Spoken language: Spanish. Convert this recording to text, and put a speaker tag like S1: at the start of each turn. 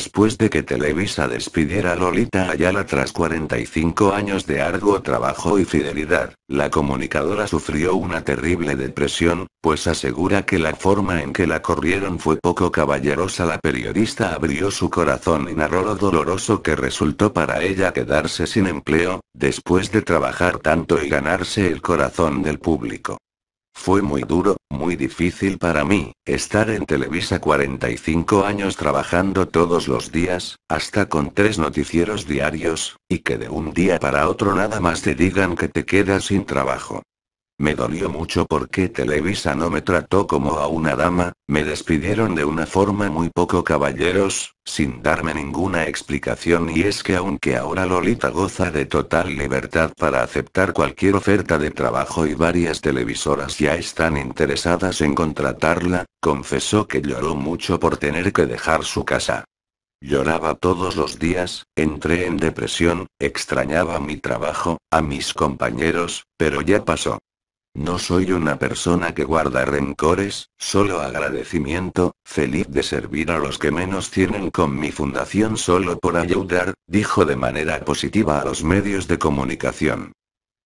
S1: después de que Televisa despidiera a Lolita Ayala tras 45 años de arduo trabajo y fidelidad, la comunicadora sufrió una terrible depresión, pues asegura que la forma en que la corrieron fue poco caballerosa. La periodista abrió su corazón y narró lo doloroso que resultó para ella quedarse sin empleo, después de trabajar tanto y ganarse el corazón del público. Fue muy duro, muy difícil para mí, estar en Televisa 45 años trabajando todos los días, hasta con tres noticieros diarios, y que de un día para otro nada más te digan que te quedas sin trabajo. Me dolió mucho porque Televisa no me trató como a una dama, me despidieron de una forma muy poco caballeros, sin darme ninguna explicación y es que aunque ahora Lolita goza de total libertad para aceptar cualquier oferta de trabajo y varias televisoras ya están interesadas en contratarla, confesó que lloró mucho por tener que dejar su casa. Lloraba todos los días, entré en depresión, extrañaba mi trabajo, a mis compañeros, pero ya pasó. No soy una persona que guarda rencores, solo agradecimiento, feliz de servir a los que menos tienen con mi fundación solo por ayudar, dijo de manera positiva a los medios de comunicación.